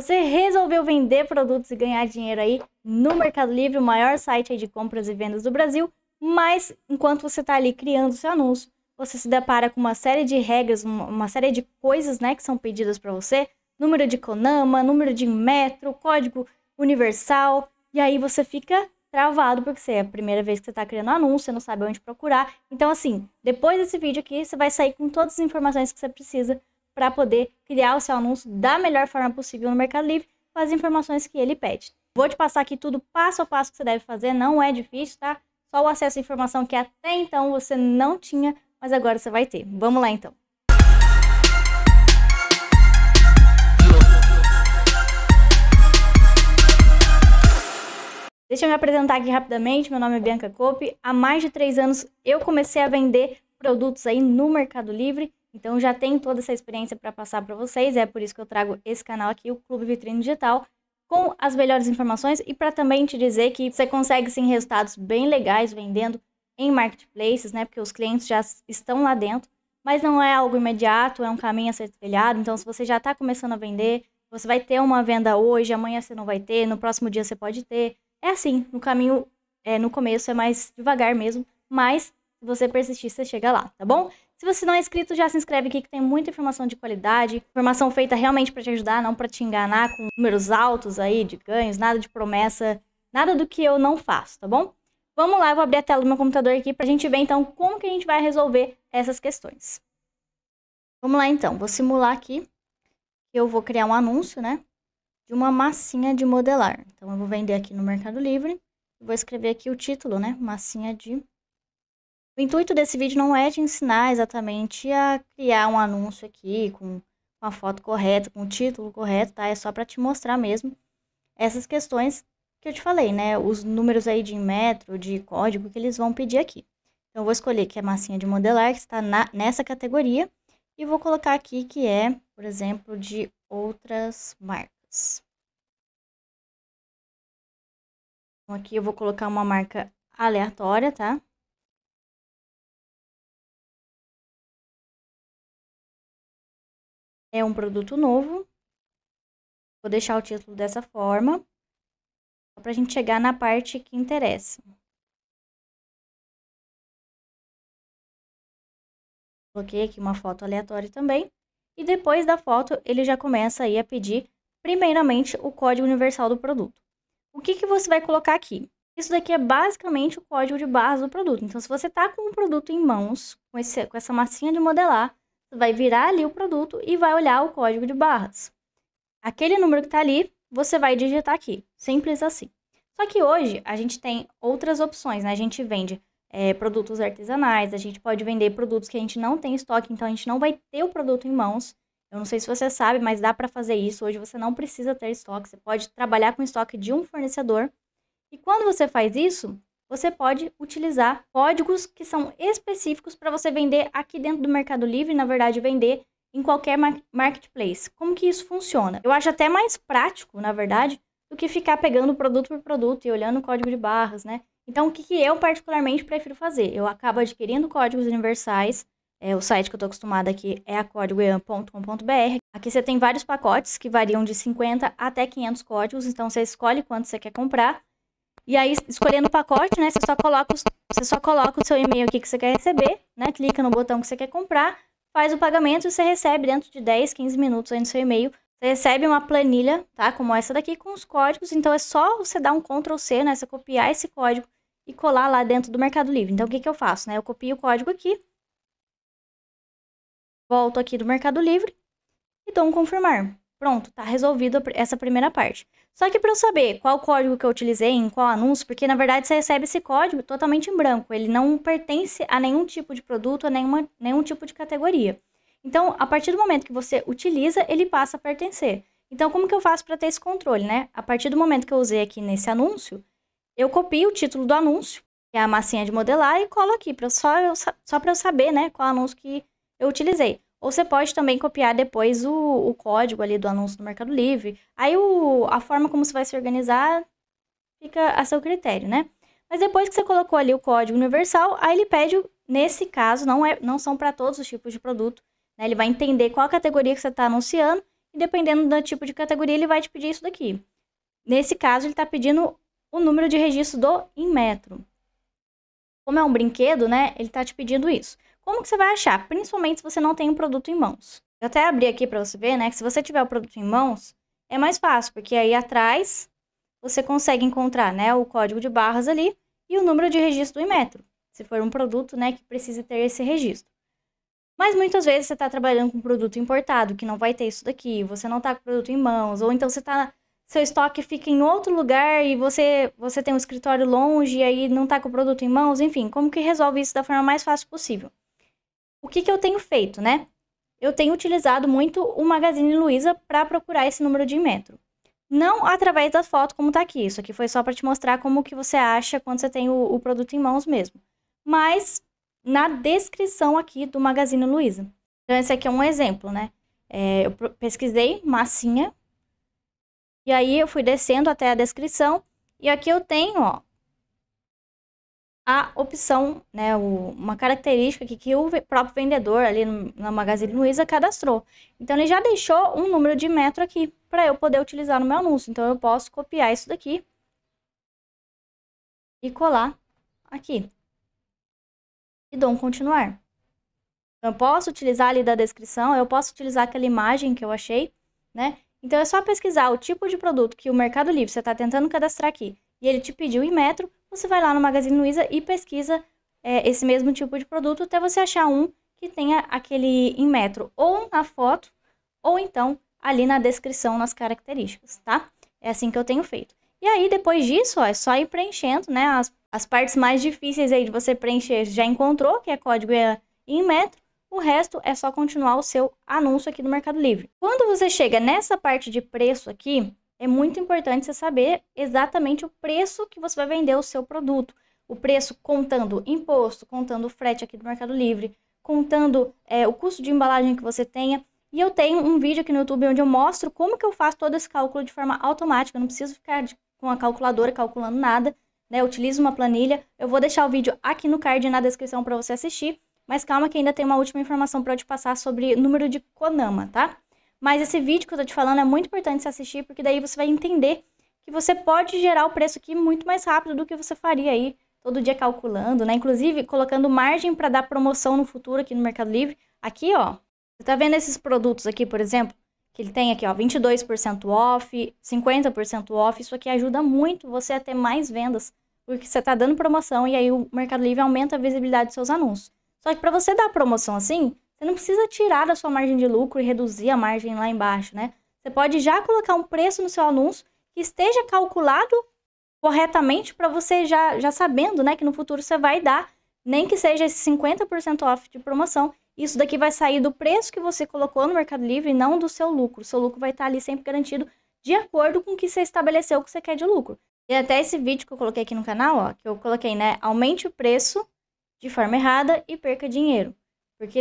Você resolveu vender produtos e ganhar dinheiro aí no Mercado Livre, o maior site de compras e vendas do Brasil, mas enquanto você está ali criando seu anúncio, você se depara com uma série de regras, uma série de coisas né, que são pedidas para você, número de Conama, número de metro, código universal, e aí você fica travado, porque você é a primeira vez que você está criando anúncio, você não sabe onde procurar. Então, assim, depois desse vídeo aqui, você vai sair com todas as informações que você precisa para poder criar o seu anúncio da melhor forma possível no Mercado Livre com as informações que ele pede. Vou te passar aqui tudo passo a passo que você deve fazer, não é difícil, tá? Só o acesso à informação que até então você não tinha, mas agora você vai ter. Vamos lá então. Deixa eu me apresentar aqui rapidamente. Meu nome é Bianca Cope. Há mais de três anos eu comecei a vender produtos aí no Mercado Livre então já tem toda essa experiência para passar para vocês, é por isso que eu trago esse canal aqui, o Clube Vitrine Digital, com as melhores informações e para também te dizer que você consegue sim resultados bem legais vendendo em marketplaces, né? Porque os clientes já estão lá dentro, mas não é algo imediato, é um caminho a ser trilhado. Então, se você já está começando a vender, você vai ter uma venda hoje, amanhã você não vai ter, no próximo dia você pode ter. É assim, no caminho, é, no começo é mais devagar mesmo, mas se você persistir, você chega lá, tá bom? Se você não é inscrito, já se inscreve aqui que tem muita informação de qualidade, informação feita realmente para te ajudar, não para te enganar com números altos aí de ganhos, nada de promessa, nada do que eu não faço, tá bom? Vamos lá, eu vou abrir a tela do meu computador aqui para a gente ver então como que a gente vai resolver essas questões. Vamos lá então, vou simular aqui. Eu vou criar um anúncio, né? De uma massinha de modelar. Então eu vou vender aqui no Mercado Livre. Vou escrever aqui o título, né? Massinha de o intuito desse vídeo não é te ensinar exatamente a criar um anúncio aqui com a foto correta, com o título correto, tá? É só para te mostrar mesmo essas questões que eu te falei, né? Os números aí de metro, de código que eles vão pedir aqui. Então, eu vou escolher que é massinha de modelar, que está na, nessa categoria, e vou colocar aqui que é, por exemplo, de outras marcas. Então, aqui eu vou colocar uma marca aleatória, tá? É um produto novo. Vou deixar o título dessa forma, para a gente chegar na parte que interessa. Coloquei aqui uma foto aleatória também. E depois da foto, ele já começa aí a pedir, primeiramente, o código universal do produto. O que, que você vai colocar aqui? Isso daqui é basicamente o código de barras do produto. Então, se você está com o produto em mãos, com, esse, com essa massinha de modelar, vai virar ali o produto e vai olhar o código de barras. Aquele número que está ali, você vai digitar aqui. Simples assim. Só que hoje a gente tem outras opções, né? A gente vende é, produtos artesanais, a gente pode vender produtos que a gente não tem estoque, então a gente não vai ter o produto em mãos. Eu não sei se você sabe, mas dá para fazer isso. Hoje você não precisa ter estoque, você pode trabalhar com estoque de um fornecedor. E quando você faz isso, você pode utilizar códigos que são específicos para você vender aqui dentro do Mercado Livre, na verdade, vender em qualquer marketplace. Como que isso funciona? Eu acho até mais prático, na verdade, do que ficar pegando produto por produto e olhando o código de barras, né? Então, o que, que eu particularmente prefiro fazer? Eu acabo adquirindo códigos universais. É, o site que eu estou acostumada aqui é a códigoean.com.br. Aqui você tem vários pacotes que variam de 50 até 500 códigos. Então, você escolhe quanto você quer comprar. E aí, escolhendo o pacote, né, você só coloca, os, você só coloca o seu e-mail aqui que você quer receber, né, clica no botão que você quer comprar, faz o pagamento e você recebe dentro de 10, 15 minutos aí no seu e-mail. Você recebe uma planilha, tá, como essa daqui, com os códigos. Então, é só você dar um Ctrl C, né, você copiar esse código e colar lá dentro do Mercado Livre. Então, o que, que eu faço, né? Eu copio o código aqui, volto aqui do Mercado Livre e dou um confirmar. Pronto, tá resolvido essa primeira parte. Só que para eu saber qual código que eu utilizei, em qual anúncio, porque na verdade você recebe esse código totalmente em branco, ele não pertence a nenhum tipo de produto, a nenhuma, nenhum tipo de categoria. Então, a partir do momento que você utiliza, ele passa a pertencer. Então, como que eu faço para ter esse controle, né? A partir do momento que eu usei aqui nesse anúncio, eu copio o título do anúncio, que é a massinha de modelar, e colo aqui, pra só, só para eu saber, né, qual anúncio que eu utilizei. Ou você pode também copiar depois o, o código ali do anúncio do Mercado Livre. Aí o, a forma como você vai se organizar fica a seu critério, né? Mas depois que você colocou ali o código universal, aí ele pede, nesse caso, não, é, não são para todos os tipos de produto, né? Ele vai entender qual categoria que você está anunciando e dependendo do tipo de categoria, ele vai te pedir isso daqui. Nesse caso, ele está pedindo o número de registro do Inmetro. Como é um brinquedo, né? Ele está te pedindo isso. Como que você vai achar? Principalmente se você não tem o um produto em mãos. Eu até abri aqui para você ver, né? Que se você tiver o produto em mãos, é mais fácil, porque aí atrás você consegue encontrar, né, o código de barras ali e o número de registro do metro, se for um produto, né, que precisa ter esse registro. Mas muitas vezes você está trabalhando com um produto importado, que não vai ter isso daqui, você não está com o produto em mãos, ou então você tá, seu estoque fica em outro lugar e você, você tem um escritório longe e aí não está com o produto em mãos, enfim, como que resolve isso da forma mais fácil possível? o que, que eu tenho feito, né? Eu tenho utilizado muito o Magazine Luiza para procurar esse número de metro. Não através da foto como está aqui, isso aqui foi só para te mostrar como que você acha quando você tem o, o produto em mãos mesmo. Mas na descrição aqui do Magazine Luiza. Então esse aqui é um exemplo, né? É, eu pesquisei massinha, e aí eu fui descendo até a descrição, e aqui eu tenho, ó, a opção, né, o, uma característica que, que o próprio vendedor ali no, na Magazine Luiza cadastrou. Então ele já deixou um número de metro aqui para eu poder utilizar no meu anúncio. Então eu posso copiar isso daqui e colar aqui. E dou um continuar. Então, eu posso utilizar ali da descrição, eu posso utilizar aquela imagem que eu achei, né? Então é só pesquisar o tipo de produto que o Mercado Livre você está tentando cadastrar aqui e ele te pediu em metro, você vai lá no Magazine Luiza e pesquisa é, esse mesmo tipo de produto até você achar um que tenha aquele em metro ou na foto ou então ali na descrição, nas características, tá? É assim que eu tenho feito. E aí, depois disso, ó, é só ir preenchendo, né? As, as partes mais difíceis aí de você preencher já encontrou, que é código é em metro. O resto é só continuar o seu anúncio aqui no Mercado Livre. Quando você chega nessa parte de preço aqui, é muito importante você saber exatamente o preço que você vai vender o seu produto. O preço contando imposto, contando frete aqui do Mercado Livre, contando é, o custo de embalagem que você tenha. E eu tenho um vídeo aqui no YouTube onde eu mostro como que eu faço todo esse cálculo de forma automática. Eu não preciso ficar de, com a calculadora calculando nada, né? Eu utilizo uma planilha. Eu vou deixar o vídeo aqui no card na descrição para você assistir. Mas calma que ainda tem uma última informação para eu te passar sobre número de Conama, tá? Mas esse vídeo que eu tô te falando é muito importante você assistir, porque daí você vai entender que você pode gerar o preço aqui muito mais rápido do que você faria aí todo dia calculando, né? Inclusive colocando margem para dar promoção no futuro aqui no Mercado Livre. Aqui, ó, você tá vendo esses produtos aqui, por exemplo, que ele tem aqui, ó, 22% off, 50% off. Isso aqui ajuda muito você a ter mais vendas, porque você tá dando promoção e aí o Mercado Livre aumenta a visibilidade dos seus anúncios. Só que para você dar promoção assim, você não precisa tirar da sua margem de lucro e reduzir a margem lá embaixo, né? Você pode já colocar um preço no seu anúncio que esteja calculado corretamente para você já, já sabendo, né, que no futuro você vai dar, nem que seja esse 50% off de promoção. Isso daqui vai sair do preço que você colocou no Mercado Livre e não do seu lucro. seu lucro vai estar ali sempre garantido de acordo com o que você estabeleceu que você quer de lucro. E até esse vídeo que eu coloquei aqui no canal, ó, que eu coloquei, né, aumente o preço de forma errada e perca dinheiro. Porque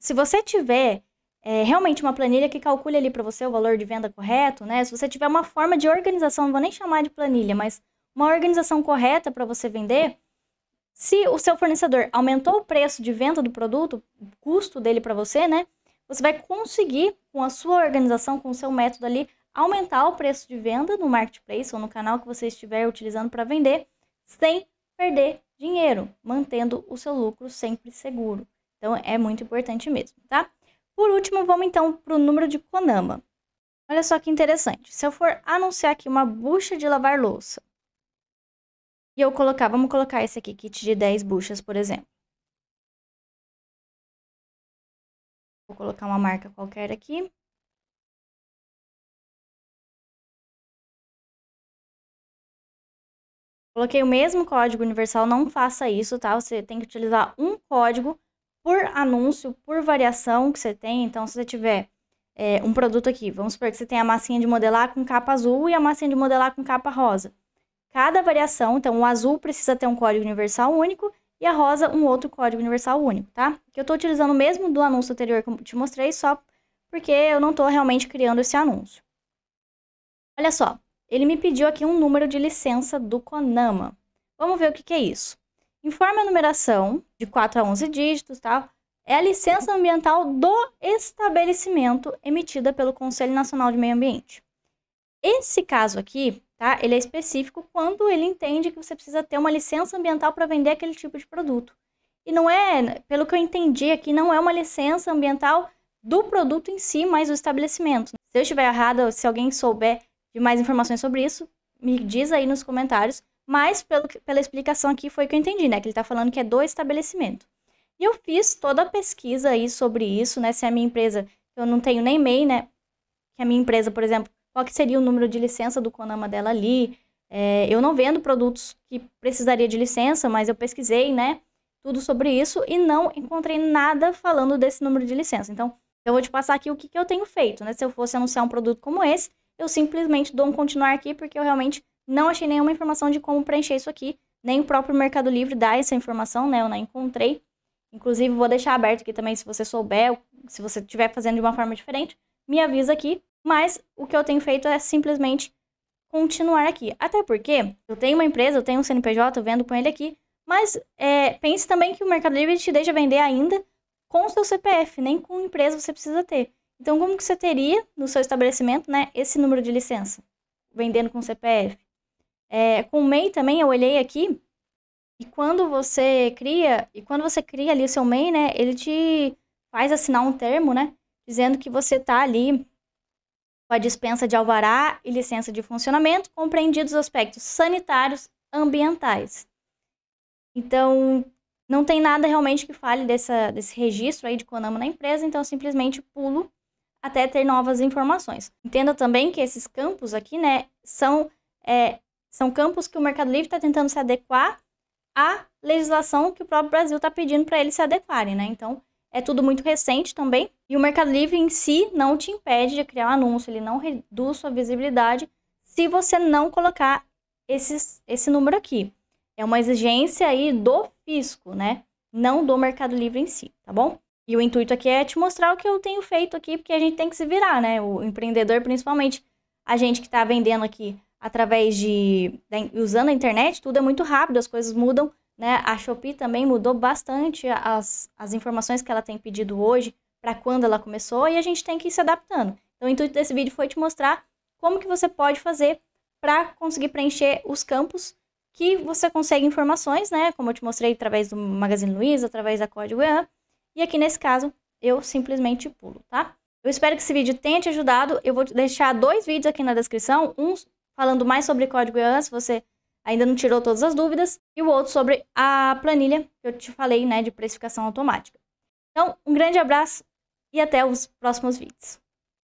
se você tiver é, realmente uma planilha que calcule ali para você o valor de venda correto, né? Se você tiver uma forma de organização, não vou nem chamar de planilha, mas uma organização correta para você vender, se o seu fornecedor aumentou o preço de venda do produto, o custo dele para você, né? Você vai conseguir, com a sua organização, com o seu método ali, aumentar o preço de venda no marketplace ou no canal que você estiver utilizando para vender, sem perder dinheiro, mantendo o seu lucro sempre seguro. Então é muito importante mesmo, tá? Por último, vamos então para o número de Konama. Olha só que interessante. Se eu for anunciar aqui uma bucha de lavar louça, e eu colocar, vamos colocar esse aqui, kit de 10 buchas, por exemplo. Vou colocar uma marca qualquer aqui. Coloquei o mesmo código universal, não faça isso, tá? Você tem que utilizar um código por anúncio, por variação que você tem. Então, se você tiver é, um produto aqui, vamos supor que você tem a massinha de modelar com capa azul e a massinha de modelar com capa rosa. Cada variação, então o azul precisa ter um código universal único e a rosa um outro código universal único, tá? Que eu tô utilizando mesmo do anúncio anterior que eu te mostrei, só porque eu não tô realmente criando esse anúncio. Olha só, ele me pediu aqui um número de licença do Konama. Vamos ver o que, que é isso. Informe a numeração de 4 a 11 dígitos, tal. Tá? É a licença ambiental do estabelecimento emitida pelo Conselho Nacional de Meio Ambiente. Esse caso aqui, tá? Ele é específico quando ele entende que você precisa ter uma licença ambiental para vender aquele tipo de produto. E não é, pelo que eu entendi aqui, não é uma licença ambiental do produto em si, mas do estabelecimento. Se eu estiver errada, se alguém souber de mais informações sobre isso, me diz aí nos comentários. Mas, pelo, pela explicação aqui, foi que eu entendi, né? Que ele está falando que é do estabelecimento. E eu fiz toda a pesquisa aí sobre isso, né? Se a minha empresa, eu não tenho nem MEI, né? Que a minha empresa, por exemplo, qual que seria o número de licença do Conama dela ali? É, eu não vendo produtos que precisaria de licença, mas eu pesquisei, né? Tudo sobre isso e não encontrei nada falando desse número de licença. Então, eu vou te passar aqui o que, que eu tenho feito, né? Se eu fosse anunciar um produto como esse, eu simplesmente dou um continuar aqui porque eu realmente não achei nenhuma informação de como preencher isso aqui, nem o próprio Mercado Livre dá essa informação, né? Eu não encontrei. Inclusive, vou deixar aberto aqui também, se você souber, se você estiver fazendo de uma forma diferente, me avisa aqui. Mas o que eu tenho feito é simplesmente continuar aqui. Até porque eu tenho uma empresa, eu tenho um CNPJ, eu vendo com ele aqui, mas é, pense também que o Mercado Livre te deixa vender ainda com o seu CPF, nem com empresa você precisa ter. Então, como que você teria no seu estabelecimento né, esse número de licença? Vendendo com CPF. É, com o MEI também, eu olhei aqui, e quando você cria, e quando você cria ali o seu MEI, né, ele te faz assinar um termo, né, dizendo que você está ali com a dispensa de alvará e licença de funcionamento, compreendidos os aspectos sanitários, ambientais. Então, não tem nada realmente que fale dessa, desse registro aí de Conama na empresa, então simplesmente pulo até ter novas informações. Entenda também que esses campos aqui, né, são é, são campos que o Mercado Livre está tentando se adequar à legislação que o próprio Brasil está pedindo para eles se adequarem, né? Então, é tudo muito recente também. E o Mercado Livre em si não te impede de criar um anúncio, ele não reduz sua visibilidade se você não colocar esses, esse número aqui. É uma exigência aí do fisco, né? Não do Mercado Livre em si, tá bom? E o intuito aqui é te mostrar o que eu tenho feito aqui, porque a gente tem que se virar, né? O empreendedor, principalmente, a gente que está vendendo aqui através de usando a internet, tudo é muito rápido, as coisas mudam, né? A Shopee também mudou bastante as, as informações que ela tem pedido hoje para quando ela começou e a gente tem que ir se adaptando. Então, o intuito desse vídeo foi te mostrar como que você pode fazer para conseguir preencher os campos que você consegue informações, né? Como eu te mostrei através do Magazine Luiza, através da Código EAN. E aqui nesse caso, eu simplesmente pulo, tá? Eu espero que esse vídeo tenha te ajudado. Eu vou deixar dois vídeos aqui na descrição, um falando mais sobre código IAN, se você ainda não tirou todas as dúvidas, e o outro sobre a planilha que eu te falei, né, de precificação automática. Então, um grande abraço e até os próximos vídeos.